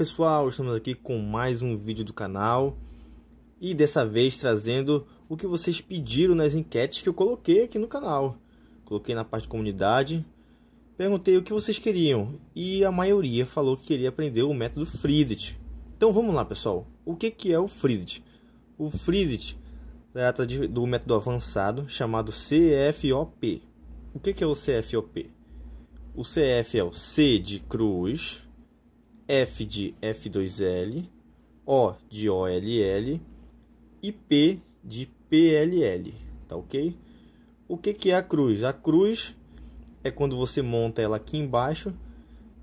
pessoal, estamos aqui com mais um vídeo do canal e dessa vez trazendo o que vocês pediram nas enquetes que eu coloquei aqui no canal. Coloquei na parte de comunidade, perguntei o que vocês queriam e a maioria falou que queria aprender o método Friedrich. Então vamos lá pessoal, o que, que é o Friedrich? O Friedrich trata de, do método avançado chamado CFOP. O que, que é o CFOP? O CF é o C de cruz, F de F2L, O de OLL e P de PLL, tá ok? O que, que é a cruz? A cruz é quando você monta ela aqui embaixo,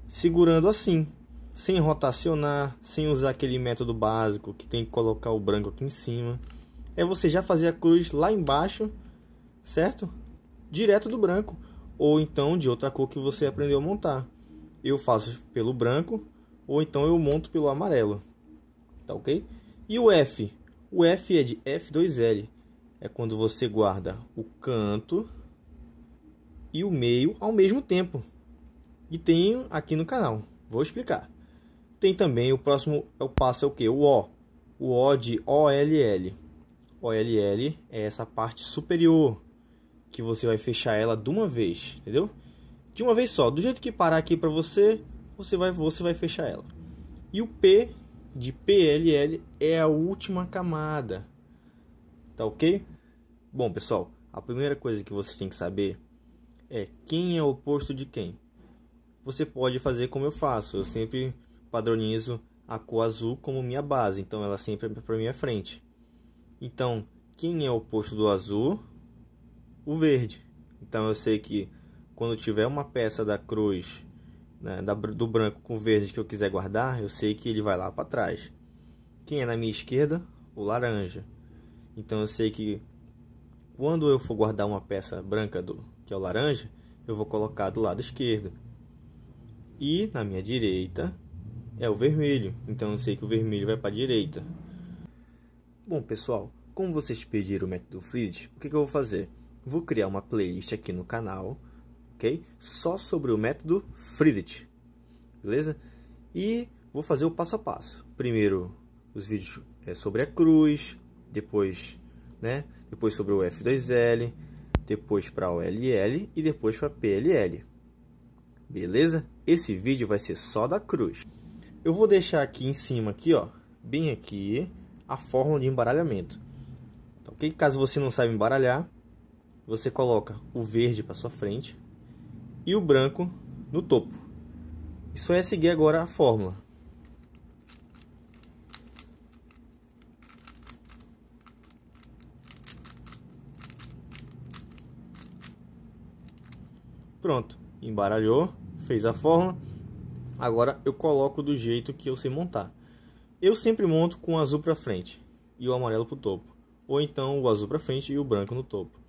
segurando assim, sem rotacionar, sem usar aquele método básico que tem que colocar o branco aqui em cima. É você já fazer a cruz lá embaixo, certo? Direto do branco, ou então de outra cor que você aprendeu a montar. Eu faço pelo branco, ou então eu monto pelo amarelo, tá ok? E o F? O F é de F2L, é quando você guarda o canto e o meio ao mesmo tempo. E tem aqui no canal, vou explicar. Tem também o próximo é o passo é o que? O O. O O de OLL. OLL é essa parte superior que você vai fechar ela de uma vez, entendeu? De uma vez só, do jeito que parar aqui para você, você vai, você vai fechar ela. E o P de PLL é a última camada. Tá ok? Bom, pessoal, a primeira coisa que você tem que saber é quem é o oposto de quem. Você pode fazer como eu faço, eu sempre padronizo a cor azul como minha base, então ela sempre é para minha frente. Então, quem é o oposto do azul? O verde. Então eu sei que quando tiver uma peça da cruz né, do branco com verde que eu quiser guardar, eu sei que ele vai lá para trás. Quem é na minha esquerda? O laranja. Então eu sei que quando eu for guardar uma peça branca do que é o laranja, eu vou colocar do lado esquerdo. E na minha direita é o vermelho. Então eu sei que o vermelho vai para a direita. Bom, pessoal, como vocês pediram o método Fluid, o que, que eu vou fazer? Vou criar uma playlist aqui no canal ok? Só sobre o método Friedrich, beleza? E vou fazer o passo a passo. Primeiro, os vídeos é, sobre a cruz, depois, né? Depois sobre o F2L, depois para o LL e depois para PLL. Beleza? Esse vídeo vai ser só da cruz. Eu vou deixar aqui em cima aqui, ó, bem aqui, a fórmula de embaralhamento. Então, ok? Caso você não saiba embaralhar, você coloca o verde para sua frente, e o branco no topo. Isso é seguir agora a fórmula. Pronto, embaralhou, fez a forma. Agora eu coloco do jeito que eu sei montar. Eu sempre monto com o azul para frente e o amarelo para o topo, ou então o azul para frente e o branco no topo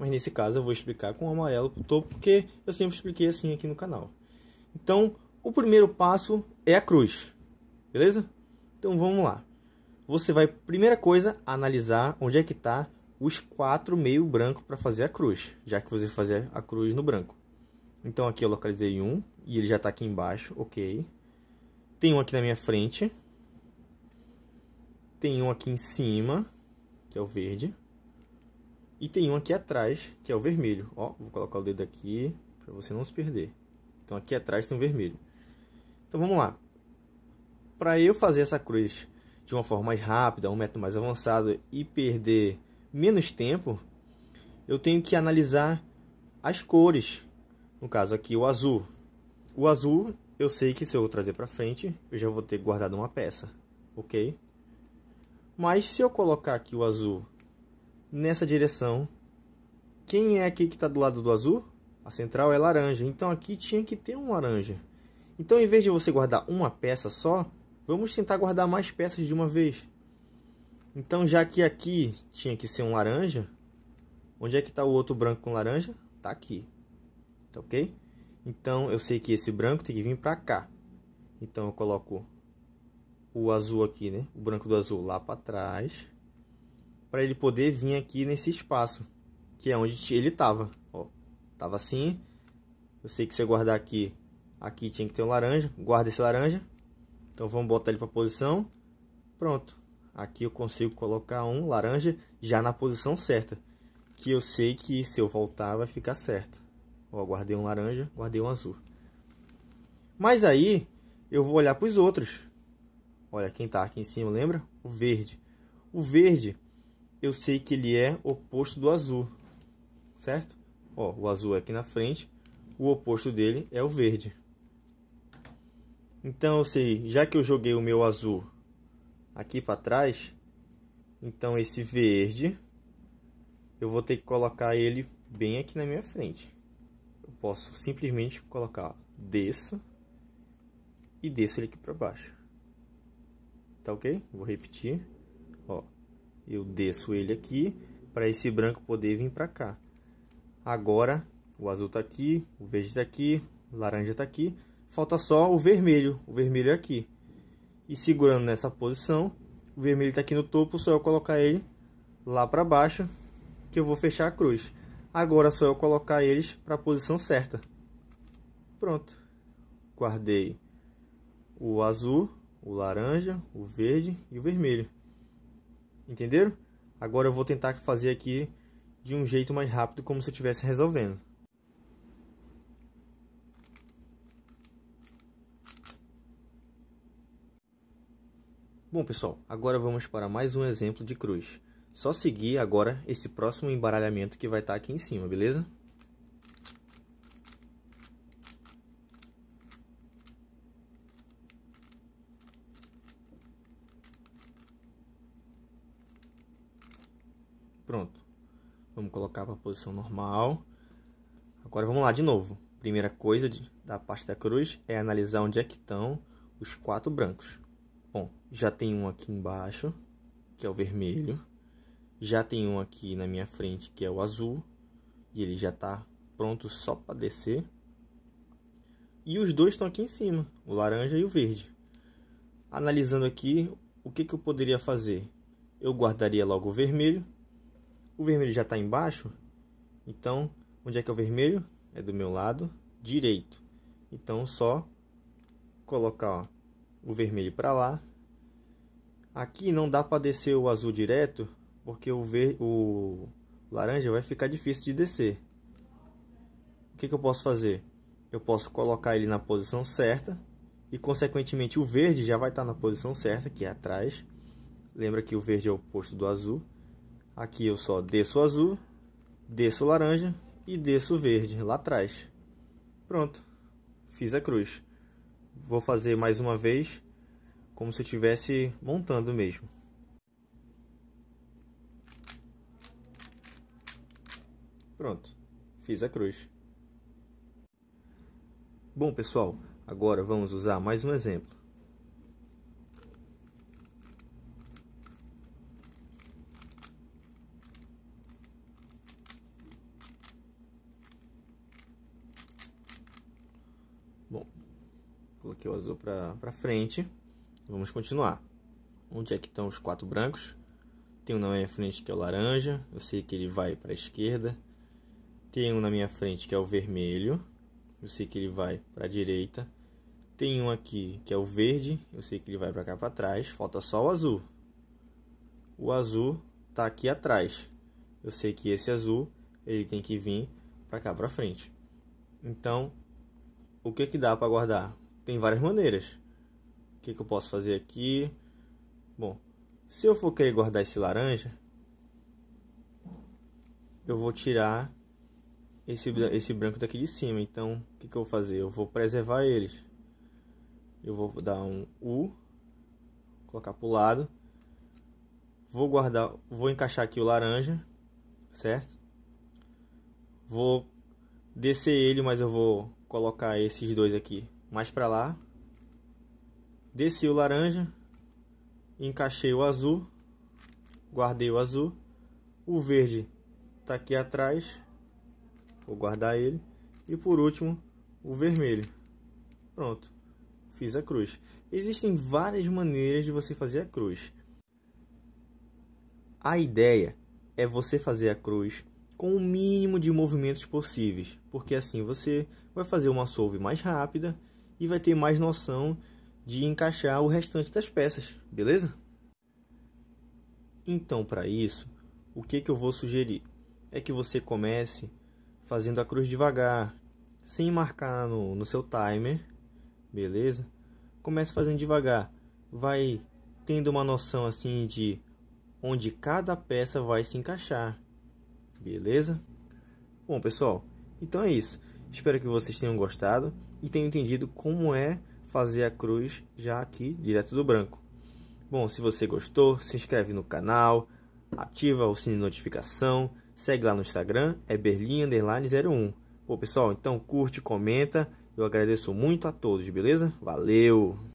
mas nesse caso eu vou explicar com o amarelo para o topo, porque eu sempre expliquei assim aqui no canal. Então, o primeiro passo é a cruz, beleza? Então vamos lá. Você vai, primeira coisa, analisar onde é que está os quatro meio branco para fazer a cruz, já que você vai fazer a cruz no branco. Então aqui eu localizei um e ele já está aqui embaixo, ok. Tem um aqui na minha frente. Tem um aqui em cima, que é o verde. E tem um aqui atrás, que é o vermelho. Ó, vou colocar o dedo aqui para você não se perder. Então aqui atrás tem um vermelho. Então vamos lá. Para eu fazer essa cruz de uma forma mais rápida, um método mais avançado e perder menos tempo, eu tenho que analisar as cores. No caso aqui o azul. O azul, eu sei que se eu trazer para frente, eu já vou ter guardado uma peça, ok? Mas se eu colocar aqui o azul nessa direção. Quem é aqui que está do lado do azul? A central é laranja, então aqui tinha que ter um laranja. Então, em vez de você guardar uma peça só, vamos tentar guardar mais peças de uma vez. Então, já que aqui tinha que ser um laranja, onde é que está o outro branco com laranja? Está aqui, tá ok? Então, eu sei que esse branco tem que vir para cá. Então, eu coloco o azul aqui, né? O branco do azul lá para trás para ele poder vir aqui nesse espaço, que é onde ele estava. Ó, tava assim. Eu sei que se eu guardar aqui, aqui tinha que ter um laranja. Guarda esse laranja. Então vamos botar ele para posição. Pronto. Aqui eu consigo colocar um laranja já na posição certa, que eu sei que se eu voltar vai ficar certo. Ó, guardei um laranja, guardei um azul. Mas aí eu vou olhar para os outros. Olha quem está aqui em cima, lembra? O verde. O verde eu sei que ele é oposto do azul, certo? Ó, o azul é aqui na frente, o oposto dele é o verde. Então, eu sei, já que eu joguei o meu azul aqui para trás, então esse verde, eu vou ter que colocar ele bem aqui na minha frente. Eu posso simplesmente colocar, desço e desço ele aqui para baixo. Tá ok? Vou repetir. Eu desço ele aqui para esse branco poder vir para cá. Agora, o azul está aqui, o verde está aqui, o laranja está aqui. Falta só o vermelho, o vermelho é aqui. E segurando nessa posição, o vermelho está aqui no topo, só eu colocar ele lá para baixo, que eu vou fechar a cruz. Agora só eu colocar eles para a posição certa. Pronto. Guardei o azul, o laranja, o verde e o vermelho. Entenderam? Agora eu vou tentar fazer aqui de um jeito mais rápido, como se eu estivesse resolvendo. Bom, pessoal, agora vamos para mais um exemplo de cruz. Só seguir agora esse próximo embaralhamento que vai estar tá aqui em cima, beleza? Pronto. Vamos colocar para a posição normal. Agora vamos lá de novo. Primeira coisa de, da parte da cruz é analisar onde é que estão os quatro brancos. Bom, já tem um aqui embaixo, que é o vermelho. Já tem um aqui na minha frente, que é o azul. E ele já está pronto só para descer. E os dois estão aqui em cima, o laranja e o verde. Analisando aqui, o que, que eu poderia fazer? Eu guardaria logo o vermelho, o vermelho já está embaixo, então onde é que é o vermelho? É do meu lado direito. Então só colocar ó, o vermelho para lá. Aqui não dá para descer o azul direto, porque o, ver... o laranja vai ficar difícil de descer. O que, que eu posso fazer? Eu posso colocar ele na posição certa e, consequentemente, o verde já vai estar tá na posição certa, que é atrás. Lembra que o verde é o oposto do azul. Aqui eu só desço azul, desço laranja e desço verde lá atrás. Pronto, fiz a cruz. Vou fazer mais uma vez, como se eu estivesse montando mesmo. Pronto, fiz a cruz. Bom pessoal, agora vamos usar mais um exemplo. Bom, coloquei o azul para frente. Vamos continuar. Onde é que estão os quatro brancos? Tem um na minha frente que é o laranja. Eu sei que ele vai para a esquerda. Tem um na minha frente que é o vermelho. Eu sei que ele vai para a direita. Tem um aqui que é o verde. Eu sei que ele vai para cá para trás. Falta só o azul. O azul está aqui atrás. Eu sei que esse azul ele tem que vir para cá para frente. Então, o que que dá para guardar? Tem várias maneiras. O que que eu posso fazer aqui? Bom, se eu for querer guardar esse laranja, eu vou tirar esse, esse branco daqui de cima. Então, o que que eu vou fazer? Eu vou preservar eles. Eu vou dar um U, colocar para o lado. Vou guardar, vou encaixar aqui o laranja, certo? Vou descer ele, mas eu vou colocar esses dois aqui mais para lá. Desci o laranja, encaixei o azul, guardei o azul. O verde tá aqui atrás, vou guardar ele. E por último, o vermelho. Pronto, fiz a cruz. Existem várias maneiras de você fazer a cruz. A ideia é você fazer a cruz com o mínimo de movimentos possíveis, porque assim você vai fazer uma solve mais rápida e vai ter mais noção de encaixar o restante das peças, beleza? Então, para isso, o que, que eu vou sugerir? É que você comece fazendo a cruz devagar, sem marcar no, no seu timer, beleza? Comece fazendo devagar, vai tendo uma noção assim de onde cada peça vai se encaixar. Beleza? Bom, pessoal, então é isso. Espero que vocês tenham gostado e tenham entendido como é fazer a cruz já aqui direto do branco. Bom, se você gostou, se inscreve no canal, ativa o sininho de notificação, segue lá no Instagram, é berlim01. Bom, pessoal, então curte, comenta. Eu agradeço muito a todos, beleza? Valeu!